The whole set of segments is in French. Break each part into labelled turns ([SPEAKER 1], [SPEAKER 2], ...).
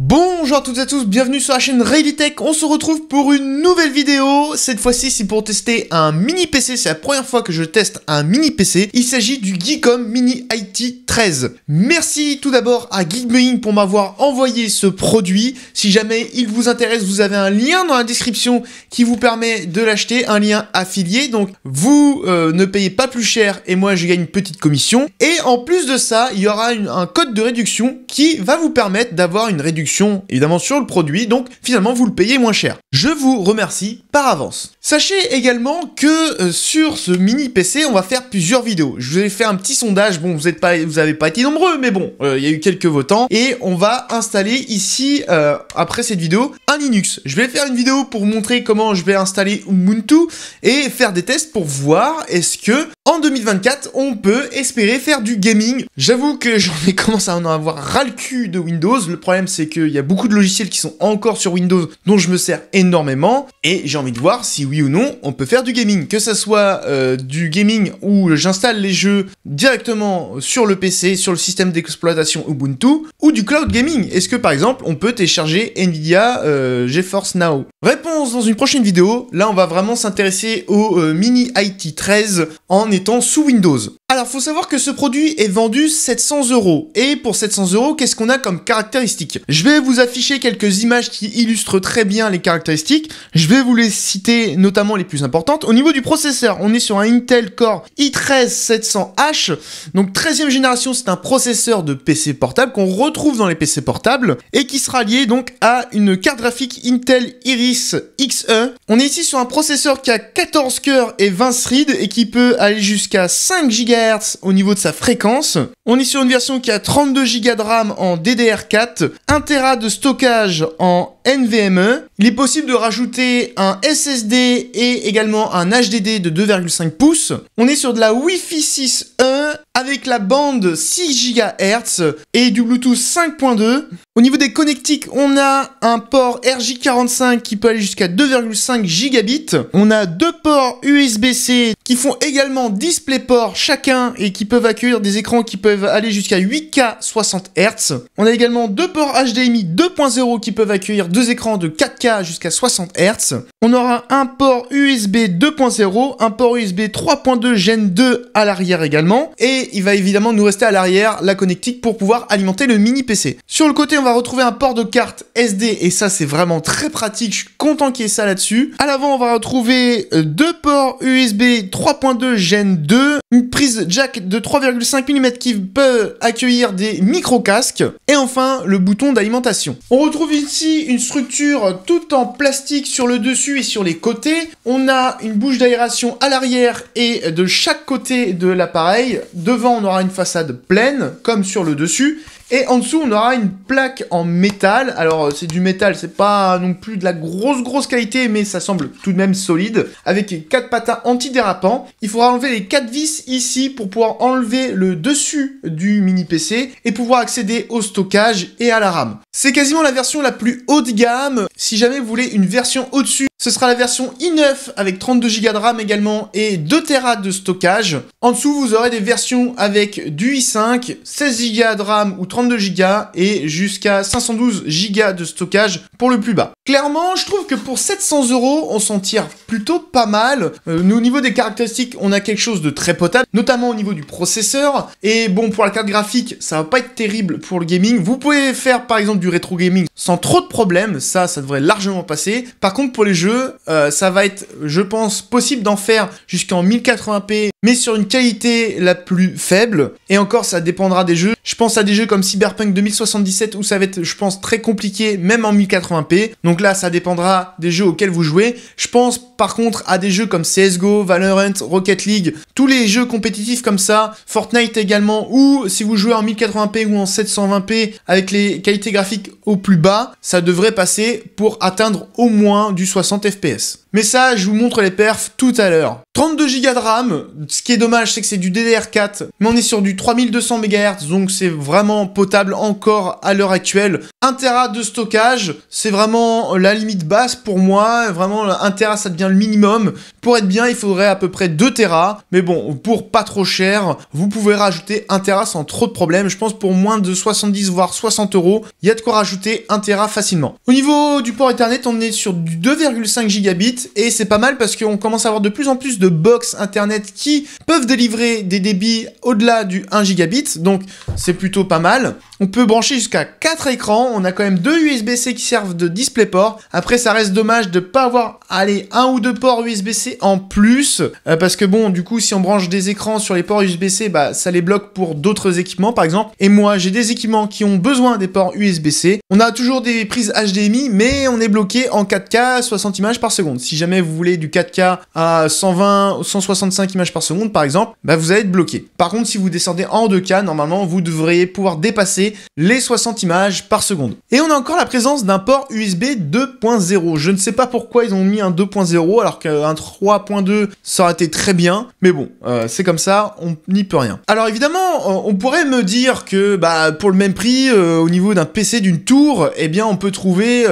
[SPEAKER 1] Bonjour à toutes et à tous, bienvenue sur la chaîne Realitech, on se retrouve pour une nouvelle vidéo, cette fois-ci c'est pour tester un mini PC, c'est la première fois que je teste un mini PC, il s'agit du Geekom Mini IT 13. Merci tout d'abord à Geekbuying pour m'avoir envoyé ce produit, si jamais il vous intéresse vous avez un lien dans la description qui vous permet de l'acheter, un lien affilié, donc vous euh, ne payez pas plus cher et moi je gagne une petite commission, et en plus de ça il y aura un code de réduction qui va vous permettre d'avoir une réduction évidemment sur le produit, donc finalement vous le payez moins cher. Je vous remercie par avance. Sachez également que euh, sur ce mini PC, on va faire plusieurs vidéos. Je vous ai fait un petit sondage, bon vous n'avez pas, vous avez pas été nombreux, mais bon, euh, il y a eu quelques votants, et on va installer ici, euh, après cette vidéo, Linux. Je vais faire une vidéo pour montrer comment je vais installer Ubuntu et faire des tests pour voir est-ce que en 2024 on peut espérer faire du gaming. J'avoue que j'en ai commencé à en avoir ras le cul de Windows. Le problème c'est qu'il y a beaucoup de logiciels qui sont encore sur Windows dont je me sers énormément et j'ai envie de voir si oui ou non on peut faire du gaming. Que ça soit euh, du gaming où j'installe les jeux directement sur le PC, sur le système d'exploitation Ubuntu ou du cloud gaming. Est-ce que par exemple on peut télécharger Nvidia euh, euh, Now. Réponse dans une prochaine vidéo. Là, on va vraiment s'intéresser au euh, Mini IT 13 en étant sous Windows. Alors, faut savoir que ce produit est vendu 700 euros. Et pour 700 euros, qu'est-ce qu'on a comme caractéristiques Je vais vous afficher quelques images qui illustrent très bien les caractéristiques. Je vais vous les citer, notamment les plus importantes. Au niveau du processeur, on est sur un Intel Core i13 700H. Donc, 13e génération, c'est un processeur de PC portable qu'on retrouve dans les PC portables et qui sera lié donc à une carte Intel Iris XE. On est ici sur un processeur qui a 14 cœurs et 20 threads et qui peut aller jusqu'à 5 GHz au niveau de sa fréquence. On est sur une version qui a 32 Go de RAM en DDR4, 1 Tera de stockage en NVMe. Il est possible de rajouter un SSD et également un HDD de 2,5 pouces. On est sur de la Wi-Fi 6E avec la bande 6 GHz et du Bluetooth 5.2. Au niveau des connectiques, on a un port RJ45 qui peut aller jusqu'à 2,5 gigabits. On a deux ports USB-C qui font également DisplayPort chacun et qui peuvent accueillir des écrans qui peuvent aller jusqu'à 8K 60 Hz. On a également deux ports HDMI 2.0 qui peuvent accueillir deux écrans de 4K jusqu'à 60 Hz. On aura un port USB 2.0, un port USB 3.2 Gen 2 à l'arrière également. Et il va évidemment nous rester à l'arrière la connectique pour pouvoir alimenter le mini PC. Sur le côté, on va retrouver un port de carte SD et ça c'est vraiment très pratique. Je suis content qu'il y ait ça là-dessus. À l'avant, on va retrouver euh, deux ports USB 3.2 Gen 2, une prise jack de 3,5 mm qui peut accueillir des micro-casques et enfin le bouton d'alimentation. On retrouve ici une structure toute en plastique sur le dessus et sur les côtés. On a une bouche d'aération à l'arrière et de chaque côté de l'appareil. Devant, on aura une façade pleine, comme sur le dessus. Et en dessous, on aura une plaque en métal. Alors, euh, c'est du métal, c'est pas non plus de la grosse grosse qualité, mais ça semble tout de même solide. Avec quatre patins antidérapants. Il faudra enlever les quatre vis ici pour pouvoir enlever le dessus du mini PC et pouvoir accéder au stockage et à la RAM. C'est quasiment la version la plus haut de gamme. Si jamais vous voulez une version au-dessus ce sera la version i9 avec 32Go de RAM également et 2 Tera de stockage. En dessous, vous aurez des versions avec du i5, 16Go de RAM ou 32Go et jusqu'à 512Go de stockage pour le plus bas. Clairement, je trouve que pour 700 euros, on s'en tire plutôt pas mal. Euh, au niveau des caractéristiques, on a quelque chose de très potable, notamment au niveau du processeur. Et bon, pour la carte graphique, ça va pas être terrible pour le gaming. Vous pouvez faire par exemple du rétro gaming sans trop de problèmes, ça, ça devrait largement passer. Par contre, pour les jeux, euh, ça va être, je pense, possible d'en faire jusqu'en 1080p mais sur une qualité la plus faible. Et encore, ça dépendra des jeux. Je pense à des jeux comme Cyberpunk 2077 où ça va être, je pense, très compliqué, même en 1080p. Donc là, ça dépendra des jeux auxquels vous jouez. Je pense par contre à des jeux comme CSGO, Valorant, Rocket League, tous les jeux compétitifs comme ça, Fortnite également, ou si vous jouez en 1080p ou en 720p avec les qualités graphiques au plus bas, ça devrait passer pour atteindre au moins du 60 fps. Mais ça, je vous montre les perfs tout à l'heure. 32Go de RAM, ce qui est dommage, c'est que c'est du DDR4, mais on est sur du 3200 MHz, donc c'est vraiment potable encore à l'heure actuelle. 1 Tera de stockage, c'est vraiment la limite basse pour moi, vraiment 1 Tera ça devient le minimum. Pour être bien, il faudrait à peu près 2 Tera, mais bon, pour pas trop cher, vous pouvez rajouter 1 Tera sans trop de problèmes, je pense pour moins de 70 voire 60 euros, il y a de quoi rajouter 1 Tera facilement. Au niveau du port Ethernet, on est sur du 2,5 gigabits, et c'est pas mal parce qu'on commence à avoir de plus en plus de box Internet qui peuvent délivrer des débits au-delà du 1 gigabit, donc c'est plutôt pas mal. On peut brancher jusqu'à 4 écrans, on a quand même deux USB-C qui servent de DisplayPort. Après ça reste dommage de pas avoir allez, un ou deux ports USB-C en plus euh, parce que bon, du coup, si on branche des écrans sur les ports USB-C, bah ça les bloque pour d'autres équipements par exemple. Et moi, j'ai des équipements qui ont besoin des ports USB-C. On a toujours des prises HDMI mais on est bloqué en 4K à 60 images par seconde si jamais vous voulez du 4K à 120 ou 165 images par seconde par exemple, bah, vous allez être bloqué. Par contre, si vous descendez en 2K, normalement vous devriez pouvoir dépasser les 60 images par seconde. Et on a encore la présence d'un port USB 2.0. Je ne sais pas pourquoi ils ont mis un 2.0 alors qu'un 3.2 ça aurait été très bien, mais bon, euh, c'est comme ça, on n'y peut rien. Alors évidemment, euh, on pourrait me dire que bah pour le même prix euh, au niveau d'un PC d'une tour, eh bien on peut trouver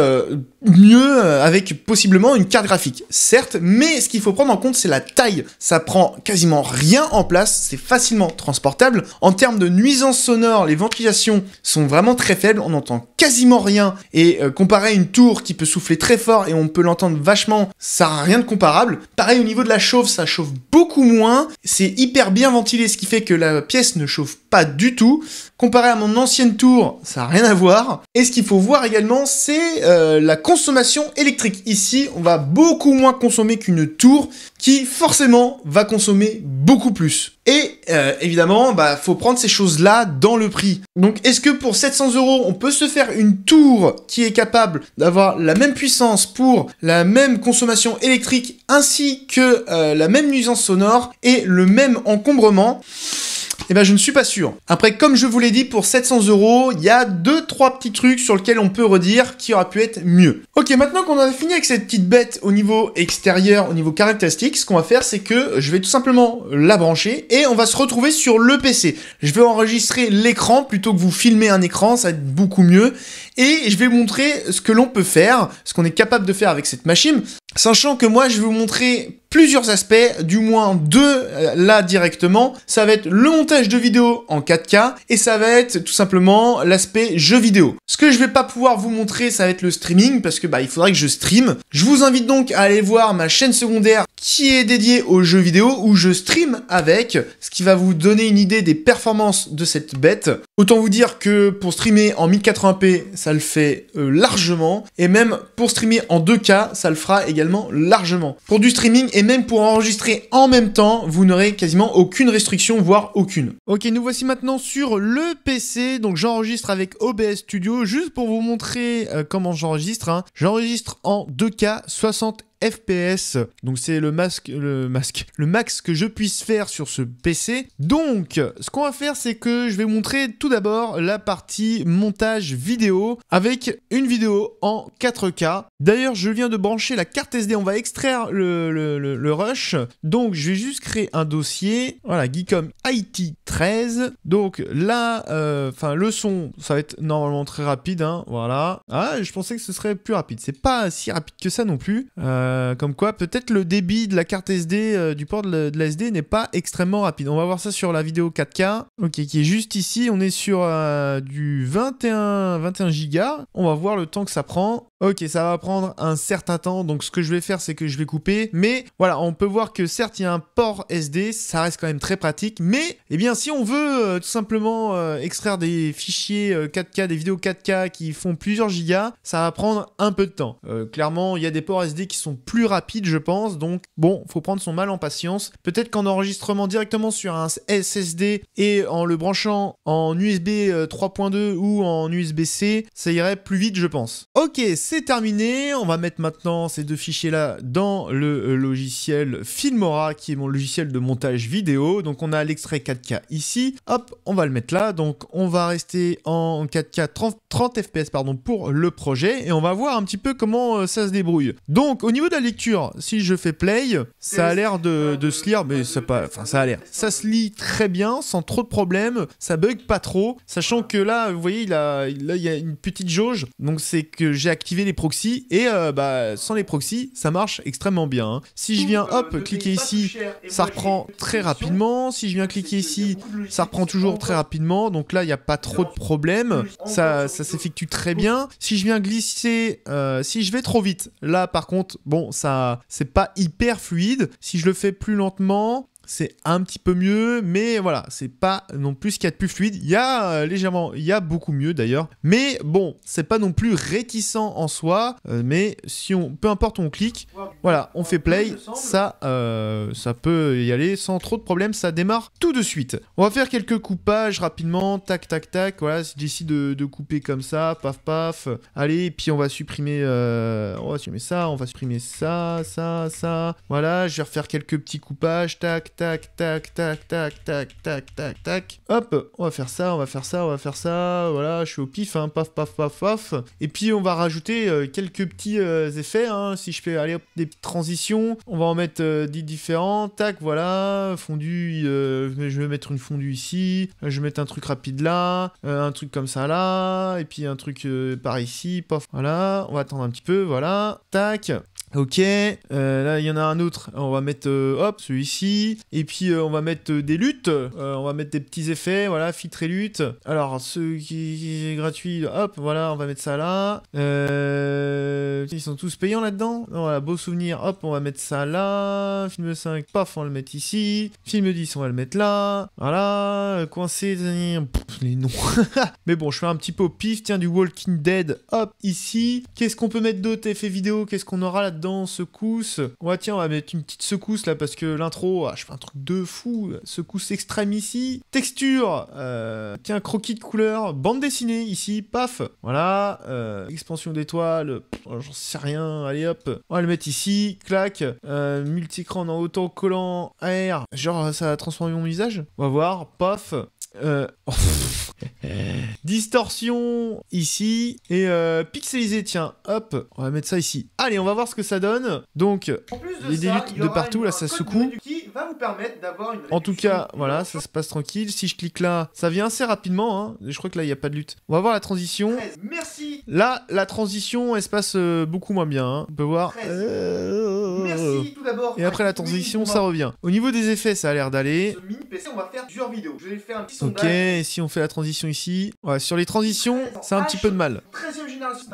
[SPEAKER 1] mieux euh, avec possiblement une carte graphique, certes, mais ce qu'il faut prendre en compte c'est la taille. Ça prend quasiment rien en place, c'est facilement transportable. En termes de nuisances sonores, les ventilations sont vraiment très faibles, on entend quasiment rien. Et euh, comparé à une tour qui peut souffler très fort et on peut l'entendre vachement, ça n'a rien de comparable. Pareil au niveau de la chauffe, ça chauffe beaucoup moins, c'est hyper bien ventilé, ce qui fait que la pièce ne chauffe pas du tout. Comparé à mon ancienne tour, ça n'a rien à voir. Et ce qu'il faut voir également, c'est euh, la consommation électrique. Ici, on va beaucoup moins consommer qu'une tour qui forcément va consommer beaucoup plus. Et euh, évidemment, bah faut prendre ces choses-là dans le prix. Donc, est-ce que pour 700 euros, on peut se faire une tour qui est capable d'avoir la même puissance pour la même consommation électrique ainsi que euh, la même nuisance sonore et le même encombrement eh bien, je ne suis pas sûr. Après, comme je vous l'ai dit, pour 700 euros, il y a deux, trois petits trucs sur lesquels on peut redire qui aura pu être mieux. Ok, maintenant qu'on a fini avec cette petite bête au niveau extérieur, au niveau caractéristique, ce qu'on va faire, c'est que je vais tout simplement la brancher et on va se retrouver sur le PC. Je vais enregistrer l'écran plutôt que vous filmer un écran, ça va être beaucoup mieux. Et je vais vous montrer ce que l'on peut faire, ce qu'on est capable de faire avec cette machine. Sachant que moi, je vais vous montrer plusieurs aspects, du moins deux euh, là directement. Ça va être le montage de vidéo en 4K et ça va être tout simplement l'aspect jeu vidéo. Ce que je vais pas pouvoir vous montrer, ça va être le streaming parce que bah il faudrait que je stream. Je vous invite donc à aller voir ma chaîne secondaire qui est dédiée aux jeux vidéo où je stream avec, ce qui va vous donner une idée des performances de cette bête. Autant vous dire que pour streamer en 1080p, ça le fait euh, largement et même pour streamer en 2K, ça le fera également largement. Pour du streaming et même pour enregistrer en même temps, vous n'aurez quasiment aucune restriction, voire aucune. Ok, nous voici maintenant sur le PC. Donc j'enregistre avec OBS Studio, juste pour vous montrer euh, comment j'enregistre. Hein. J'enregistre en 2K 60 FPS. Donc c'est le masque, le masque, le max que je puisse faire sur ce PC. Donc ce qu'on va faire c'est que je vais montrer tout d'abord la partie montage vidéo avec une vidéo en 4K. D'ailleurs je viens de brancher la carte SD, on va extraire le, le, rush. Donc je vais juste créer un dossier, voilà, Geekom IT 13. Donc là, euh, enfin le son, ça va être normalement très rapide, hein. voilà. Ah, je pensais que ce serait plus rapide, c'est pas si rapide que ça non plus. Euh, euh, comme quoi, peut-être le débit de la carte SD, euh, du port de la, SD n'est pas extrêmement rapide. On va voir ça sur la vidéo 4K, ok, qui est juste ici. On est sur euh, du 21, 21 On va voir le temps que ça prend. Ok, ça va prendre un certain temps. Donc, ce que je vais faire, c'est que je vais couper. Mais voilà, on peut voir que certes, il y a un port SD. Ça reste quand même très pratique. Mais, eh bien, si on veut tout simplement extraire des fichiers 4K, des vidéos 4K qui font plusieurs gigas, ça va prendre un peu de temps. clairement, il y a des ports SD qui sont plus rapide, je pense. Donc, bon, faut prendre son mal en patience. Peut-être qu'en enregistrement directement sur un SSD et en le branchant en USB 3.2 euh, ou en USB-C, ça irait plus vite, je pense. Ok, c'est terminé. On va mettre maintenant ces deux fichiers-là dans le euh, logiciel Filmora, qui est mon logiciel de montage vidéo. Donc, on a l'extrait 4K ici. Hop, on va le mettre là. Donc, on va rester en 4K 30, 30 FPS pardon, pour le projet et on va voir un petit peu comment euh, ça se débrouille. Donc, au niveau de la lecture, si je fais play, ça a l'air de, se lire, mais ça pas, enfin ça a l'air. Ça se lit très bien, sans trop de problèmes, ça bug pas trop, sachant que là, vous voyez, il a, là, il y a une petite jauge, donc c'est que j'ai activé les proxys et euh, bah sans les proxys, ça marche extrêmement bien. Hein. Si je viens, euh, hop, cliquer ici, ça reprend très rapidement. Si je viens cliquer ici, ça reprend toujours très rapidement. Donc là, il n'y a pas trop de problèmes. Ça, ça s'effectue très bien. Si je viens glisser, euh, si je vais trop vite, là par contre, bon bon, ça, c'est pas hyper fluide. Si je le fais plus lentement, c'est un petit peu mieux, mais voilà, c'est pas non plus ce qu'il y a de plus fluide. Il y a euh, légèrement, il y a beaucoup mieux d'ailleurs, mais bon, c'est pas non plus réticent en soi. Euh, mais si on, peu importe, on clique, voilà, on fait play, ça, euh, ça peut y aller sans trop de problèmes, Ça démarre tout de suite. On va faire quelques coupages rapidement, tac, tac, tac. Voilà, j'ai de, de couper comme ça, paf, paf. Allez, puis on va supprimer, on va supprimer ça, on va supprimer ça, ça, ça. Voilà, je vais refaire quelques petits coupages, tac tac, tac, tac, tac, tac, tac, tac, tac. Hop, on va faire ça, on va faire ça, on va faire ça. Voilà, je suis au pif, hein, paf, paf, paf, paf. Et puis on va rajouter euh, quelques petits euh, effets, hein, si je peux aller des transitions. On va en mettre 10 euh, différents. Tac, voilà, fondu. je vais mettre une fondue ici. Je vais mettre un truc rapide là, un truc comme ça là, et puis un truc par ici, paf. Voilà, on va attendre un petit peu, voilà. Tac. Ok, euh, là il y en a un autre. On va mettre euh, hop celui-ci. Et puis euh, on va mettre des luttes. on va mettre des petits effets. Voilà, filtre lutte. Alors ceux qui, est gratuit, hop, voilà, on va mettre ça là. ils sont tous payants là-dedans. Voilà, beau souvenir. Hop, on va mettre ça là. Film 5, paf, on va le mettre ici. Film 10, on va le mettre là. Voilà, coincé. les noms. Mais bon, je fais un petit peu au pif. Tiens, du Walking Dead. Hop, ici. Qu'est-ce qu'on peut mettre d'autres effets vidéo Qu'est-ce qu'on aura là-dedans secousse. On tiens, on va mettre une petite secousse là parce que l'intro, ah, je fais un truc de fou. Secousse extrême ici. Texture, euh, tiens, croquis de couleur, bande dessinée ici, paf. Voilà, euh, expansion d'étoiles, oh, j'en sais rien, allez hop. On va le mettre ici, clac. Euh, multicran en autant collant, air, genre ça va transformer mon visage. On va voir, paf. Euh, distorsion ici et euh, pixelisé. Tiens, hop, on va mettre ça ici. Allez, on va voir ce que ça donne. Donc, les luttes de partout, là, ça secoue. Qui va vous permettre En tout cas, voilà, ça se passe tranquille. Si je clique là, ça vient assez rapidement. Hein. Je crois que là, il n'y a pas de lutte. On va voir la transition. merci. Là, la transition, elle se passe euh, beaucoup moins bien. Hein. On peut voir. Euh, d'abord, et après la transition, ça revient. Au niveau des effets, ça a l'air d'aller. Ok, si on fait la transition ici. sur les transitions, c'est un petit peu de mal.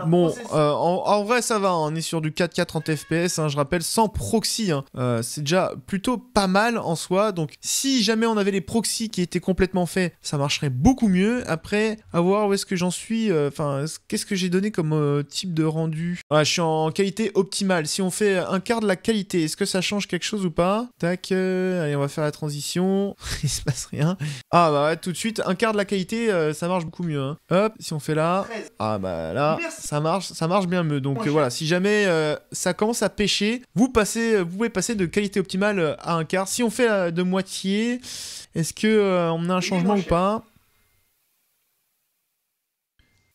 [SPEAKER 1] bon, euh, en, vrai, ça va. Hein, on est sur du 4K 30 FPS, je rappelle, sans proxy. Hein. Euh, c'est déjà plutôt pas mal en soi. Donc, si jamais on avait les proxys qui étaient complètement faits, ça marcherait beaucoup mieux. Après, à voir où est-ce que j'en suis. Enfin, qu'est-ce que j'ai donné comme type de rendu Je suis en qualité optimale. Si on fait un quart de la qualité est-ce que ça change quelque chose ou pas Tac, euh, allez, on va faire la transition. Il se passe rien. Ah bah ouais, tout de suite, un quart de la qualité, euh, ça marche beaucoup mieux. Hein. Hop, si on fait là. Ah bah là, ça marche, ça marche bien mieux. Donc euh, voilà, si jamais ça commence à pêcher, vous passez, vous pouvez passer de qualité optimale à un quart. Si on fait de moitié, est-ce que on a un changement ou pas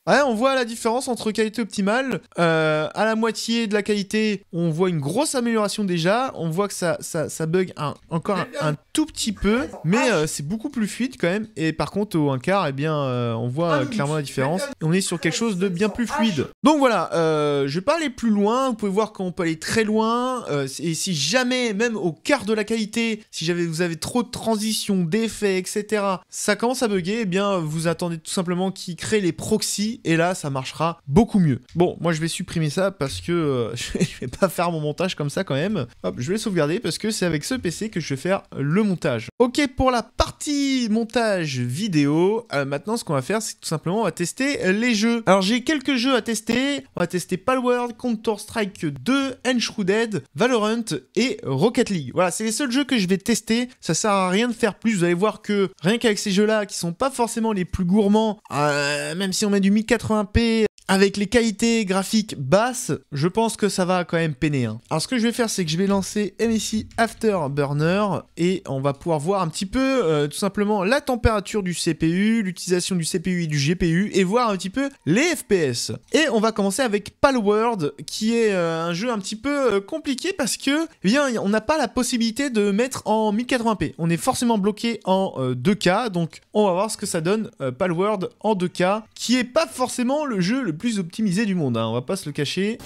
[SPEAKER 1] Ouais, on voit la différence entre qualité optimale. Euh, à la moitié de la qualité, on voit une grosse amélioration déjà. On voit que ça, ça, bug encore un, tout petit peu, mais euh, c'est beaucoup plus fluide quand même. Et par contre, au 1 quart, eh bien, euh, on voit clairement la différence. on est sur quelque chose de bien plus fluide. Donc voilà, je vais pas aller plus loin. Vous pouvez voir qu'on peut aller très loin. et si jamais, même au quart de la qualité, si vous avez trop de transitions, d'effets, etc., ça commence à bugger, eh bien, vous attendez tout simplement qu'il crée les proxys et là, ça marchera beaucoup mieux. Bon, moi, je vais supprimer ça parce que je euh, je vais pas faire mon montage comme ça quand même. Hop, je vais sauvegarder parce que c'est avec ce PC que je vais faire le montage. Ok, pour la partie montage vidéo, euh, maintenant, ce qu'on va faire, c'est tout simplement, on va tester les jeux. Alors, j'ai quelques jeux à tester. On va tester Palworld, Counter-Strike 2, Enshrouded, Valorant et Rocket League. Voilà, c'est les seuls jeux que je vais tester. Ça sert à rien de faire plus. Vous allez voir que rien qu'avec ces jeux-là, qui sont pas forcément les plus gourmands, euh, même si on met du mythe 80 p avec les qualités graphiques basses, je pense que ça va quand même peiner. Hein. Alors ce que je vais faire, c'est que je vais lancer MSI Afterburner et on va pouvoir voir un petit peu euh, tout simplement la température du CPU, l'utilisation du CPU et du GPU et voir un petit peu les FPS. Et on va commencer avec Palworld qui est euh, un jeu un petit peu euh, compliqué parce que eh bien on n'a pas la possibilité de mettre en 1080p. On est forcément bloqué en 2K donc on va voir ce que ça donne Palworld en 2K qui est pas forcément le jeu le plus optimisé du monde, hein, on va pas se le cacher.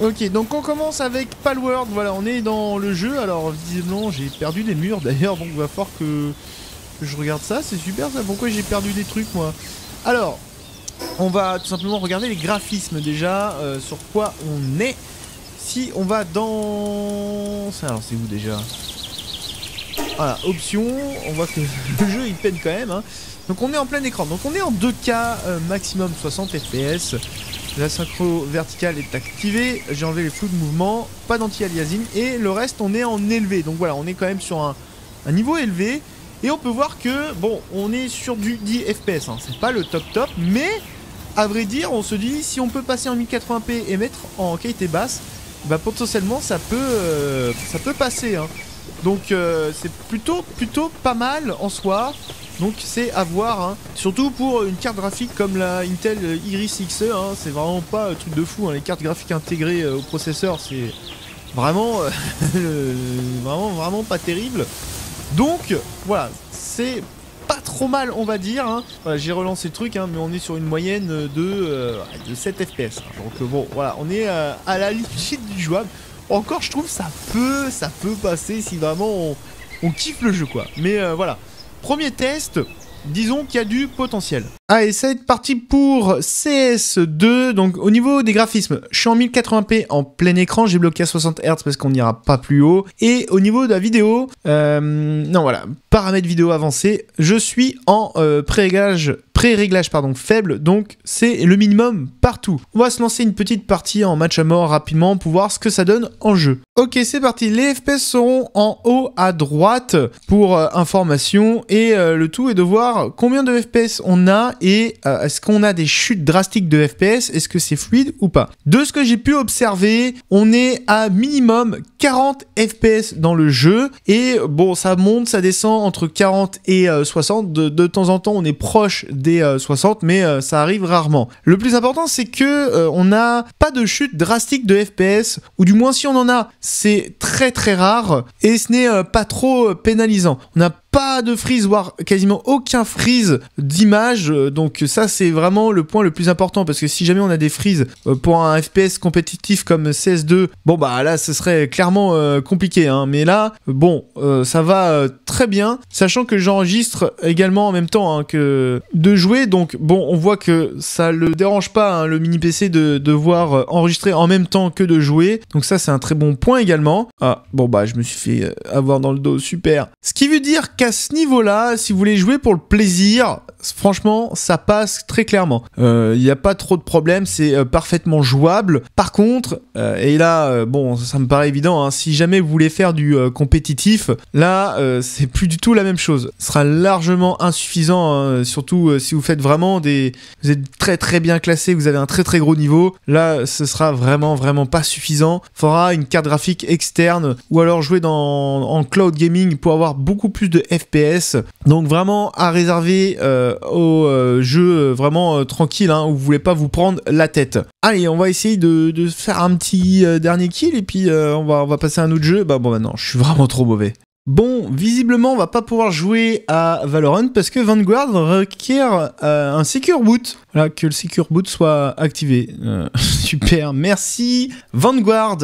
[SPEAKER 1] Ok, donc on commence avec Palworld, voilà, on est dans le jeu, alors visiblement j'ai perdu des murs d'ailleurs, donc va falloir que je regarde ça, c'est super ça, pourquoi j'ai perdu des trucs moi Alors, on va tout simplement regarder les graphismes déjà, euh, sur quoi on est. Si on va dans... Alors c'est où déjà voilà, option, on voit que le jeu il peine quand même. Hein. Donc on est en plein écran. Donc on est en 2K euh, maximum 60 FPS. La synchro verticale est activée. J'ai enlevé les flous de mouvement, pas d'anti-aliasing et le reste on est en élevé. Donc voilà, on est quand même sur un, niveau élevé. Et on peut voir que, bon, on est sur du 10 FPS, hein. c'est pas le top top, mais à vrai dire, on se dit si on peut passer en 1080p et mettre en qualité basse, bah potentiellement ça peut, euh, ça peut passer. Hein. Donc euh, c'est plutôt, plutôt pas mal en soi. Donc c'est à voir, hein. surtout pour une carte graphique comme la Intel Iris Xe, hein. c'est vraiment pas un truc de fou. Hein. Les cartes graphiques intégrées euh, au processeur, c'est euh, vraiment, vraiment, pas terrible. Donc voilà, c'est pas trop mal, on va dire. J'ai relancé le truc, mais on est sur une moyenne de, de 7 FPS. Donc bon, voilà, on est à la limite du jouable encore je trouve ça peut, ça peut passer si vraiment on, kiffe le jeu quoi. Mais euh, voilà, premier test, disons qu'il y a du potentiel. Ah, va être parti pour CS2. Donc, au niveau des graphismes, je suis en 1080p en plein écran. J'ai bloqué à 60 Hz parce qu'on n'ira pas plus haut. Et au niveau de la vidéo, euh, non, voilà, paramètres vidéo avancés, je suis en euh, prégage. pré pré-réglage pardon, faible, donc c'est le minimum partout. On va se lancer une petite partie en match à mort rapidement pour voir ce que ça donne en jeu. Ok, c'est parti, les FPS seront en haut à droite pour euh, information et euh, le tout est de voir combien de FPS on a et euh, est-ce qu'on a des chutes drastiques de FPS, est-ce que c'est fluide ou pas. De ce que j'ai pu observer, on est à minimum 40 FPS dans le jeu et bon, ça monte, ça descend entre 40 et 60. de temps en temps, on est proche des 60, euh, mais euh, ça arrive rarement. Le plus important, c'est que euh, on n'a pas de chute drastique de FPS, ou du moins si on en a, c'est très très rare, et ce n'est pas trop pénalisant. On n'a pas de freeze, voire quasiment aucun freeze d'image. Euh, donc ça, c'est vraiment le point le plus important parce que si jamais on a des frises euh, pour un FPS compétitif comme CS2, bon bah là, ce serait clairement euh, compliqué. Hein. Mais là, bon, ça va très bien, sachant que j'enregistre également en même temps hein, que de jouer. Donc bon, on voit que ça le dérange pas hein, le mini PC de devoir enregistrer en même temps que de jouer. Donc ça, c'est un très bon point également. Ah bon bah, je me suis fait avoir dans le dos, super. Ce qui veut dire qu'à ce niveau-là, si vous voulez jouer pour le plaisir, franchement, ça passe très clairement. Euh, il n'y a pas trop de problèmes, c'est euh, parfaitement jouable. Par contre, euh, et là, bon, ça me paraît évident, hein, si jamais vous voulez faire du compétitif, là, c'est plus du tout la même chose. Ce sera largement insuffisant, hein, surtout si vous faites vraiment des... Vous êtes très très bien classé, vous avez un très très gros niveau. Là, ce sera vraiment vraiment pas suffisant. Faudra une carte graphique externe ou alors jouer dans, en cloud gaming pour avoir beaucoup plus de FPS. Donc vraiment à réserver euh, au euh, jeu euh, vraiment tranquille, hein, où vous voulez pas vous prendre la tête. Allez, on va essayer de, faire un petit dernier kill et puis on, va, on va passer à un autre jeu. Bah bon, maintenant, bah, je suis vraiment trop mauvais. Bon, visiblement, on va pas pouvoir jouer à Valorant parce que Vanguard requiert un secure boot. Voilà, que le secure boot soit activé. super, merci Vanguard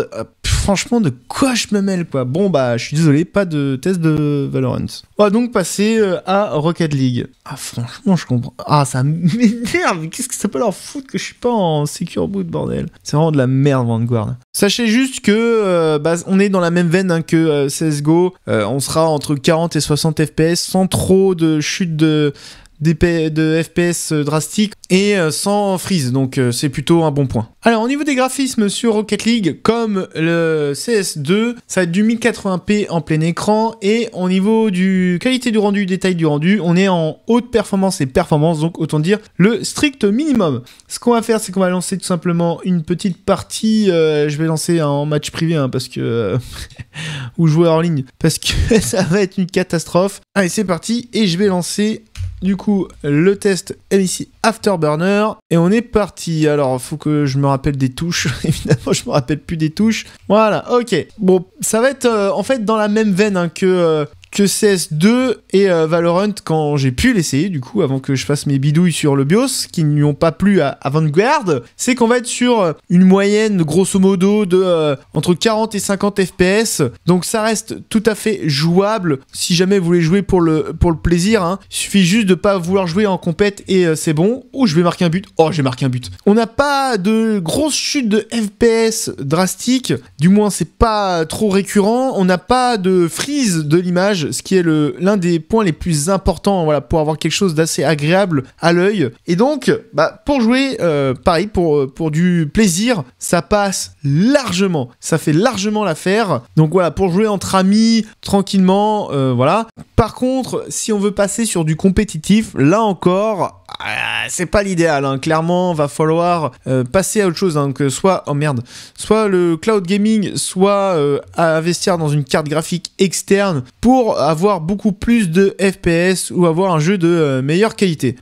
[SPEAKER 1] franchement, de quoi je me mêle, quoi. Bon, bah, je suis désolé, pas de test de Valorant. On va donc passer euh, à Rocket League. Ah, franchement, je comprends. Ah, ça m'énerve. Qu'est-ce que ça peut leur foutre que je suis pas en secure boot, bordel. C'est vraiment de la merde, Vanguard. Sachez juste que, euh, bah, on est dans la même veine hein, que euh, CSGO. on sera entre 40 et 60 FPS sans trop de chute de de FPS euh, drastiques et euh, sans freeze, donc euh, c'est plutôt un bon point. Alors au niveau des graphismes sur Rocket League, comme le CS2, ça va être du 1080p en plein écran et au niveau du qualité du rendu, détail du rendu, on est en haute performance et performance, donc autant dire le strict minimum. Ce qu'on va faire, c'est qu'on va lancer tout simplement une petite partie, je vais lancer en match privé hein, parce que... ou jouer hors ligne parce que ça va être une catastrophe. Allez c'est parti et je vais lancer du coup le test ici, Afterburner et on est parti. Alors faut que je me rappelle des touches, évidemment je me rappelle plus des touches. Voilà, ok. Bon, ça va être euh, en fait dans la même veine hein, que euh, que CS2 et euh, Valorant quand j'ai pu l'essayer, du coup, avant que je fasse mes bidouilles sur le BIOS, qui n'y ont pas plu à, de Vanguard, c'est qu'on va être sur euh, une moyenne, grosso modo, de euh, entre 40 et 50 FPS. Donc ça reste tout à fait jouable si jamais vous voulez jouer pour le, pour le plaisir. Hein. Il suffit juste de pas vouloir jouer en compète et c'est bon. Ou je vais marquer un but. Oh, j'ai marqué un but. On n'a pas de grosse chute de FPS drastique. Du moins, c'est pas trop récurrent. On n'a pas de freeze de l'image ce qui est l'un des points les plus importants voilà, pour avoir quelque chose d'assez agréable à l'œil. Et donc, bah, pour jouer, euh, pareil, pour, du plaisir, ça passe largement. Ça fait largement l'affaire. Donc voilà, pour jouer entre amis, tranquillement, euh, voilà. Par contre, si on veut passer sur du compétitif, là encore, ah, c'est pas l'idéal. Hein. Clairement, va falloir euh, passer à autre chose. Hein, soit, oh merde, soit le cloud gaming, soit euh, investir dans une carte graphique externe pour avoir beaucoup plus de FPS ou avoir un jeu de euh, meilleure qualité.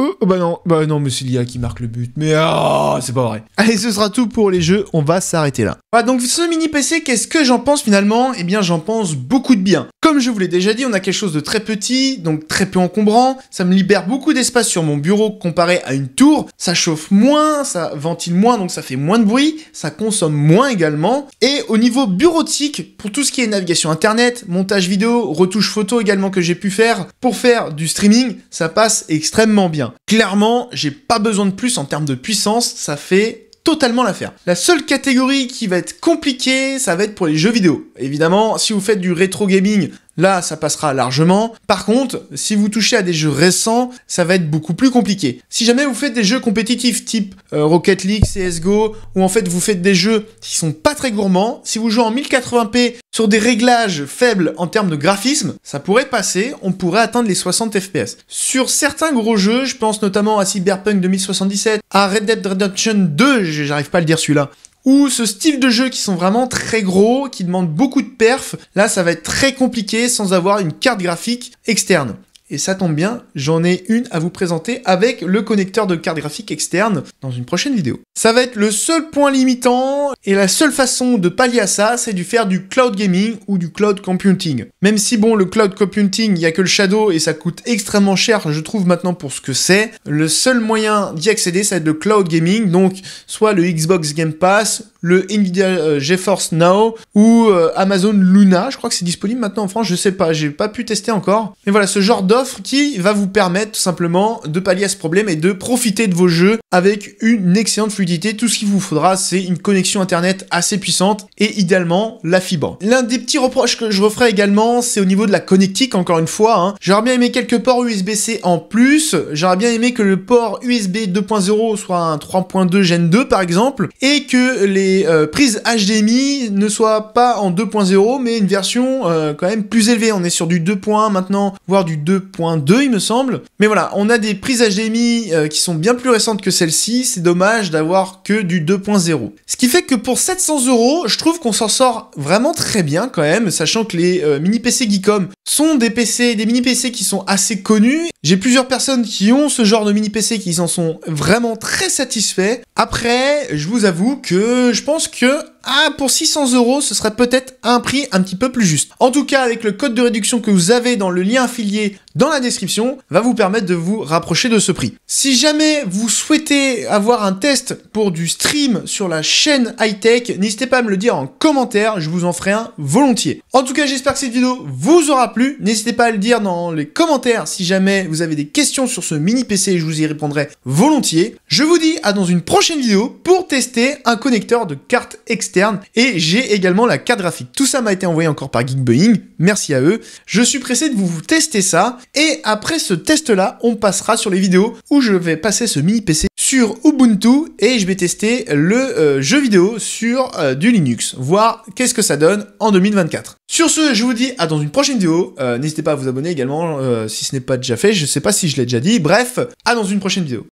[SPEAKER 1] Oh, bah non, bah non, mais c'est l'IA qui marque le but. Mais ah, c'est pas vrai. Allez, ce sera tout pour les jeux. On va s'arrêter là. Voilà, ah, donc ce mini PC, qu'est-ce que j'en pense finalement Eh bien, j'en pense beaucoup de bien. Comme je vous l'ai déjà dit, on a quelque chose de très petit, donc très peu encombrant. Ça me libère beaucoup d'espace sur mon bureau comparé à une tour. Ça chauffe moins, ça ventile moins, donc ça fait moins de bruit. Ça consomme moins également. Et au niveau bureautique, pour tout ce qui est navigation internet, montage vidéo, retouche photo également que j'ai pu faire, pour faire du streaming, ça passe extrêmement bien. Clairement, j'ai pas besoin de plus en termes de puissance. Ça fait totalement l'affaire. La seule catégorie qui va être compliquée, ça va être pour les jeux vidéo. Évidemment, si vous faites du rétro gaming, Là, ça passera largement. Par contre, si vous touchez à des jeux récents, ça va être beaucoup plus compliqué. Si jamais vous faites des jeux compétitifs type euh, Rocket League, CSGO, ou en fait vous faites des jeux qui sont pas très gourmands, si vous jouez en 1080p sur des réglages faibles en termes de graphisme, ça pourrait passer, on pourrait atteindre les 60 FPS. Sur certains gros jeux, je pense notamment à Cyberpunk 2077, à Red Dead Redemption 2, j'arrive pas à le dire celui-là, ou ce style de jeu qui sont vraiment très gros, qui demandent beaucoup de perf, là ça va être très compliqué sans avoir une carte graphique externe. Et ça tombe bien, j'en ai une à vous présenter avec le connecteur de carte graphique externe dans une prochaine vidéo. Ça va être le seul point limitant et la seule façon de pallier à ça, c'est de faire du cloud gaming ou du cloud computing. Même si bon, le cloud computing, il n'y a que le Shadow et ça coûte extrêmement cher, je trouve maintenant pour ce que c'est. Le seul moyen d'y accéder, ça va le cloud gaming, donc soit le Xbox Game Pass, le Nvidia euh, GeForce Now ou euh, Amazon Luna. Je crois que c'est disponible maintenant en France, je sais pas, j'ai pas pu tester encore. Mais voilà, ce genre de qui va vous permettre tout simplement de pallier à ce problème et de profiter de vos jeux avec une excellente fluidité. Tout ce qu'il vous faudra, c'est une connexion internet assez puissante et idéalement la fibre. L'un des petits reproches que je referai également, c'est au niveau de la connectique, encore une fois. Hein. J'aurais bien aimé quelques ports USB-C en plus. J'aurais bien aimé que le port USB 2.0 soit un 3.2 Gen 2 par exemple et que les euh, prises HDMI ne soient pas en 2.0 mais une version euh, quand même plus élevée. On est sur du 2.1 maintenant, voire du 2. 2.2 il me semble. Mais voilà, on a des prises HDMI euh, qui sont bien plus récentes que celle-ci, c'est dommage d'avoir que du 2.0. Ce qui fait que pour 700 euros, je trouve qu'on s'en sort vraiment très bien quand même, sachant que les euh, mini PC Geekom sont des PC, des mini PC qui sont assez connus. J'ai plusieurs personnes qui ont ce genre de mini PC qui en sont vraiment très satisfaits. Après, je vous avoue que je pense que ah, pour 600 euros, ce serait peut-être un prix un petit peu plus juste. En tout cas, avec le code de réduction que vous avez dans le lien affilié dans la description, va vous permettre de vous rapprocher de ce prix. Si jamais vous souhaitez avoir un test pour du stream sur la chaîne high n'hésitez pas à me le dire en commentaire, je vous en ferai un volontiers. En tout cas, j'espère que cette vidéo vous aura plu. N'hésitez pas à le dire dans les commentaires si jamais vous avez des questions sur ce mini PC, je vous y répondrai volontiers. Je vous dis à dans une prochaine vidéo pour tester un connecteur de carte externe et j'ai également la carte graphique. Tout ça m'a été envoyé encore par Geekbuying, merci à eux. Je suis pressé de vous tester ça et après ce test là, on passera sur les vidéos où je vais passer ce mini PC sur Ubuntu et je vais tester le euh, jeu vidéo sur euh, du Linux, voir qu'est-ce que ça donne en 2024. Sur ce, je vous dis à dans une prochaine vidéo. Euh, n'hésitez pas à vous abonner également si ce n'est pas déjà fait. Je sais pas si je l'ai déjà dit. Bref, à dans une prochaine vidéo.